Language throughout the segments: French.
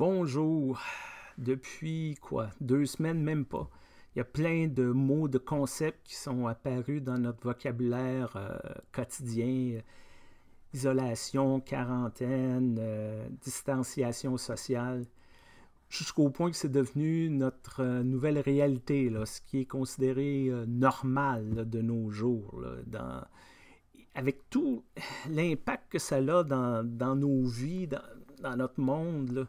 Bonjour. Depuis quoi Deux semaines, même pas. Il y a plein de mots, de concepts qui sont apparus dans notre vocabulaire euh, quotidien. Isolation, quarantaine, euh, distanciation sociale. Jusqu'au point que c'est devenu notre euh, nouvelle réalité, là, ce qui est considéré normal de nos jours. Là, Avec tout l'impact que ça a dans, dans nos vies, dans, dans notre monde. Là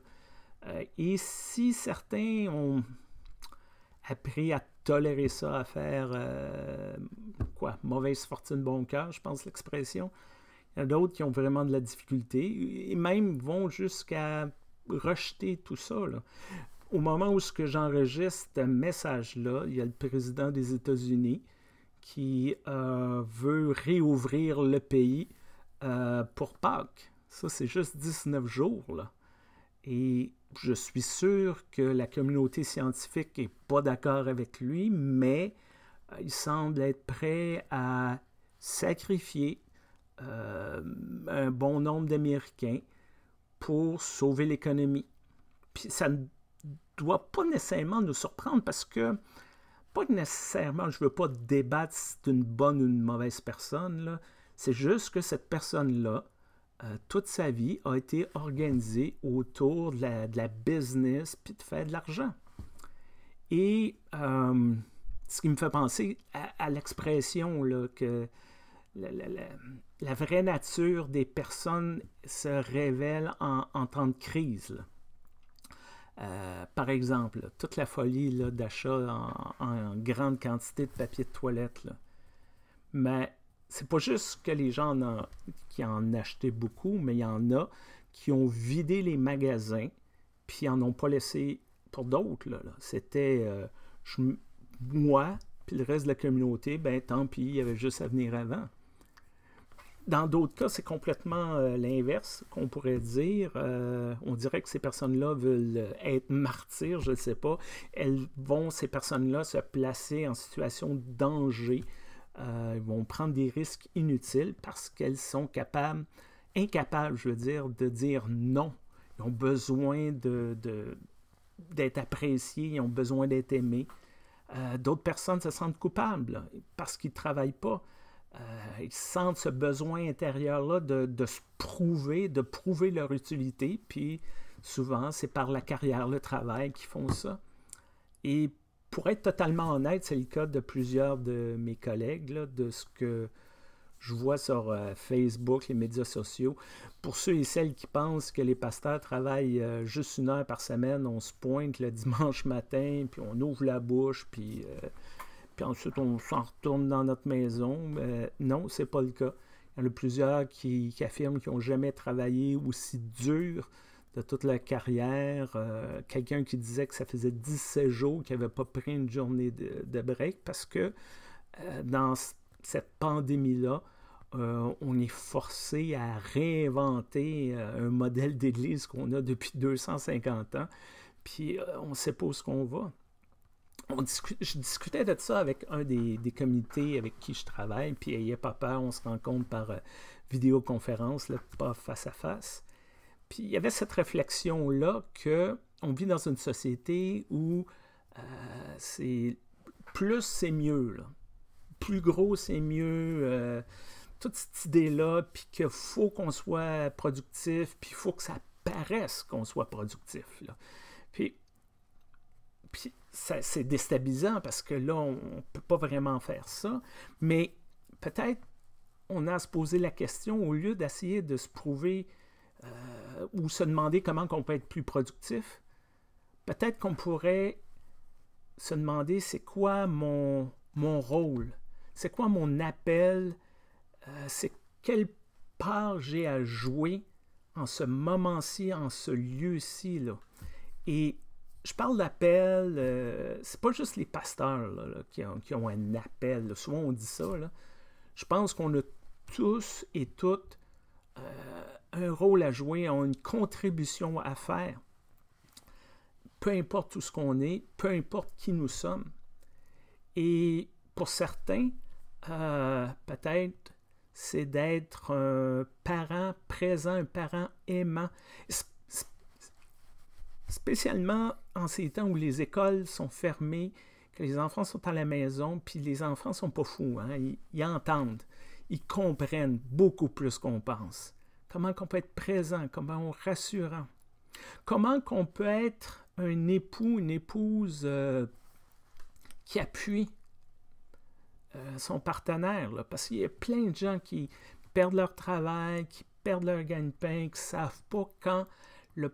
euh, et si certains ont appris à tolérer ça, à faire euh, quoi, mauvaise fortune, bon cœur, je pense l'expression. Il y en a d'autres qui ont vraiment de la difficulté et même vont jusqu'à rejeter tout ça. Au moment où ce que j'enregistre ce message-là, il y a le président des États-Unis qui euh, veut réouvrir le pays pour Pâques. Ça, c'est juste 19 jours. Là. Et je suis sûr que la communauté scientifique n'est pas d'accord avec lui, mais euh, il semble être prêt à sacrifier euh, un bon nombre d'Américains pour sauver l'économie. Puis ça ne doit pas nécessairement nous surprendre parce que, pas nécessairement, je ne veux pas débattre si c'est une bonne ou une mauvaise personne, c'est juste que cette personne-là euh, toute sa vie a été organisée autour de la, business puis de faire de l'argent. Et euh, ce qui me fait penser à, l'expression que la, vraie nature des personnes se révèle en, temps de crise. Euh, par exemple, toute la folie d'achat en, en, grande quantité de papier de toilette. Mais c'est pas juste que les gens en qui en achetaient beaucoup, mais il y en a qui ont vidé les magasins, puis en ont pas laissé pour d'autres. C'était euh, moi, puis le reste de la communauté, ben tant pis, il y avait juste à venir avant. Dans d'autres cas, c'est complètement euh, l'inverse qu'on pourrait dire. Euh, on dirait que ces personnes-là veulent être martyrs, je ne sais pas. Elles vont, ces personnes-là, se placer en situation de danger euh, ils vont prendre des risques inutiles parce qu'elles sont capables, incapables, je veux dire, de dire non. Ils ont besoin d'être appréciés, ils ont besoin d'être aimés. Euh, d'autres personnes se sentent coupables parce qu'ils ne travaillent pas. Euh, ils sentent ce besoin intérieur-là de, se prouver, de prouver leur utilité. Puis souvent, c'est par la carrière, le travail qu'ils font ça. Et pour être totalement honnête, c'est le cas de plusieurs de mes collègues, de ce que je vois sur euh, Facebook, les médias sociaux. Pour ceux et celles qui pensent que les pasteurs travaillent euh, juste une heure par semaine, on se pointe le dimanche matin, puis on ouvre la bouche, puis, euh, ensuite on s'en retourne dans notre maison. non, c'est pas le cas. Il y en a plusieurs qui, qui affirment qu'ils n'ont jamais travaillé aussi dur de toute la carrière. Euh, quelqu'un qui disait que ça faisait 17 jours qu'il n'avait pas pris une journée de, break parce que euh, dans cette pandémie-là, euh, on est forcé à réinventer un modèle d'église qu'on a depuis 250 ans, puis on ne sait pas où ce qu'on va. je discutais de ça avec un des, comités avec qui je travaille, puis a pas peur, on se rencontre par vidéoconférence, pas face à face. Puis il y avait cette réflexion-là qu'on vit dans une société où euh, c'est plus c'est mieux. Plus gros c'est mieux. Euh, toute cette idée-là, puis qu'il faut qu'on soit productif, puis il faut que ça paraisse qu'on soit productif. Puis, puis c'est déstabilisant parce que là, on ne peut pas vraiment faire ça. Mais peut-être on a à se poser la question, au lieu d'essayer de se prouver euh, ou se demander comment on peut être plus productif, peut-être qu'on pourrait se demander c'est quoi mon, mon rôle, c'est quoi mon appel, euh, c'est quelle part j'ai à jouer en ce moment-ci, en ce lieu-ci. Et je parle d'appel, euh, c'est pas juste les pasteurs qui, ont, qui, ont, un appel. Souvent on dit ça. Je pense qu'on a tous et toutes un rôle à jouer, une contribution à faire. Peu importe où ce qu'on est, peu importe qui nous sommes. Et pour certains, euh, peut-être, c'est d'être un parent présent, un parent aimant. Spécialement en ces temps où les écoles sont fermées, que les enfants sont à la maison, puis les enfants sont pas fous, hein. ils, ils entendent, ils comprennent beaucoup plus qu'on pense comment qu'on peut être présent, comment on rassurant, comment qu'on peut être un époux, une épouse euh, qui appuie euh, son partenaire, parce qu'il y a plein de gens qui perdent leur travail, qui perdent leur gagne-pain, qui ne savent pas quand le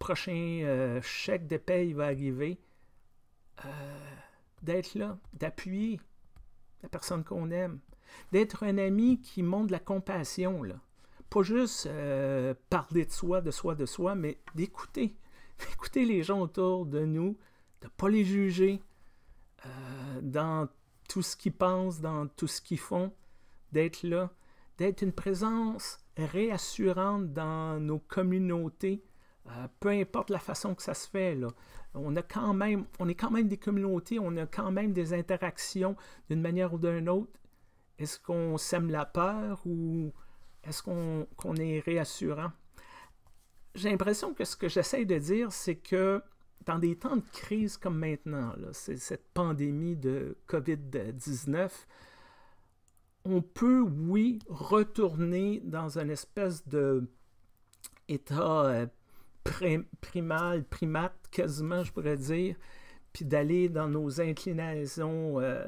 prochain euh, chèque de paie va arriver, d'être là, d'appuyer la personne qu'on aime, d'être un ami qui montre de la compassion, là juste euh, parler de soi, de soi, de soi, mais d'écouter. écouter les gens autour de nous, de ne pas les juger euh, dans tout ce qu'ils pensent, dans tout ce qu'ils font, d'être là, d'être une présence réassurante dans nos communautés, euh, peu importe la façon que ça se fait. Là. On, a quand même, on est quand même des communautés, on a quand même des interactions d'une manière ou d'une autre. Est-ce qu'on sème la peur ou est-ce qu'on est réassurant? J'ai l'impression que ce que j'essaie de dire, c'est que dans des temps de crise comme maintenant, c'est cette pandémie de COVID-19, on peut, oui, retourner dans une espèce de état euh, primal, primate, quasiment, je pourrais dire, puis d'aller dans nos inclinaisons, euh,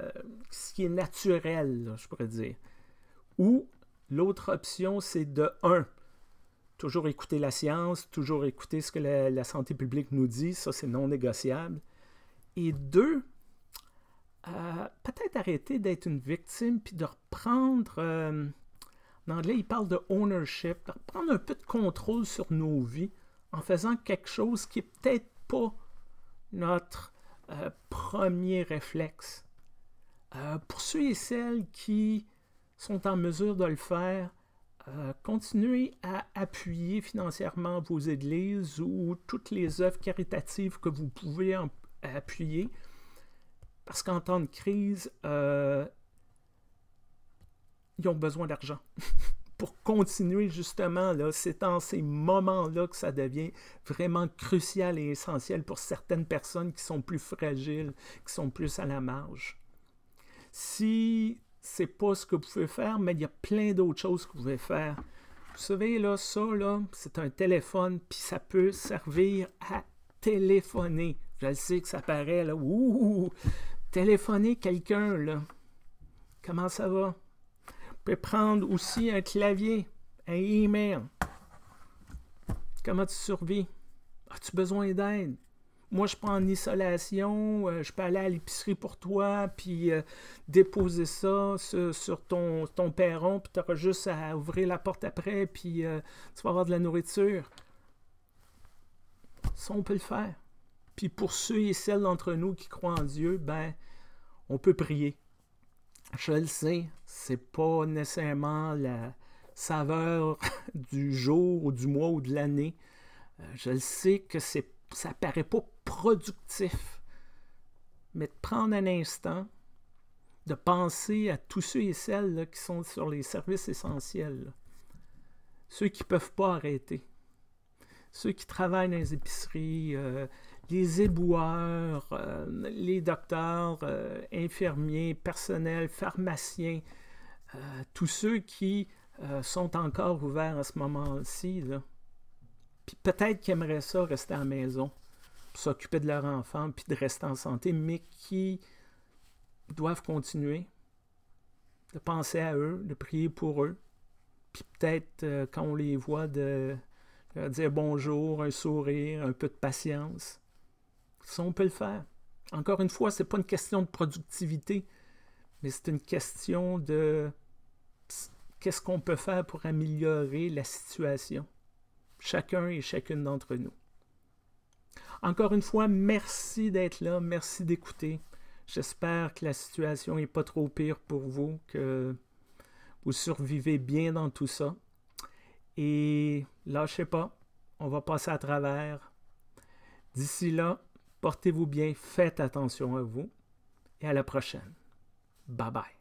ce qui est naturel, je pourrais dire. Ou L'autre option, c'est de 1. Toujours écouter la science, toujours écouter ce que la, santé publique nous dit, ça c'est non négociable. Et deux, euh, peut-être arrêter d'être une victime, puis de reprendre, euh, en anglais, il parle de ownership, de reprendre un peu de contrôle sur nos vies en faisant quelque chose qui n'est peut-être pas notre euh, premier réflexe. pour ceux et celles qui sont en mesure de le faire, euh, continuez à appuyer financièrement vos églises ou toutes les œuvres caritatives que vous pouvez appuyer. Parce qu'en temps de crise, euh, ils ont besoin d'argent. pour continuer justement, là, c'est en ces moments-là que ça devient vraiment crucial et essentiel pour certaines personnes qui sont plus fragiles, qui sont plus à la marge. Si c'est pas ce que vous pouvez faire, mais il y a plein d'autres choses que vous pouvez faire. Vous savez, là, ça, là, c'est un téléphone, puis ça peut servir à téléphoner. Je sais que ça paraît, là, téléphoner quelqu'un, là. Comment ça va? Vous pouvez prendre aussi un clavier, un email. Comment tu survis? As-tu besoin d'aide? moi, je prends en isolation, euh, je peux aller à l'épicerie pour toi, puis euh, déposer ça sur, ton, ton, perron, puis tu auras juste à ouvrir la porte après, puis euh, tu vas avoir de la nourriture. Ça, on peut le faire. Puis pour ceux et celles d'entre nous qui croient en Dieu, ben, on peut prier. Je le sais, c'est pas nécessairement la saveur du jour ou du mois ou de l'année. je le sais que c'est ça paraît pas productif. Mais de prendre un instant, de penser à tous ceux et celles qui sont sur les services essentiels. Ceux qui ne peuvent pas arrêter. Ceux qui travaillent dans les épiceries, euh, les éboueurs, euh, les docteurs, euh, infirmiers, personnels, pharmaciens, tous ceux qui sont encore ouverts à ce moment-ci. Puis peut-être qu'ils aimeraient ça rester à la maison s'occuper de leur enfant puis de rester en santé, mais qui doivent continuer de penser à eux, de prier pour eux. Puis peut-être euh, quand on les voit, de leur dire bonjour, un sourire, un peu de patience. Ça, on peut le faire. Encore une fois, ce n'est pas une question de productivité, mais c'est une question de qu'est-ce qu'on peut faire pour améliorer la situation, chacun et chacune d'entre nous. Encore une fois, merci d'être là, merci d'écouter. J'espère que la situation n'est pas trop pire pour vous, que vous survivez bien dans tout ça. Et lâchez pas, on va passer à travers. D'ici là, portez-vous bien, faites attention à vous et à la prochaine. Bye bye.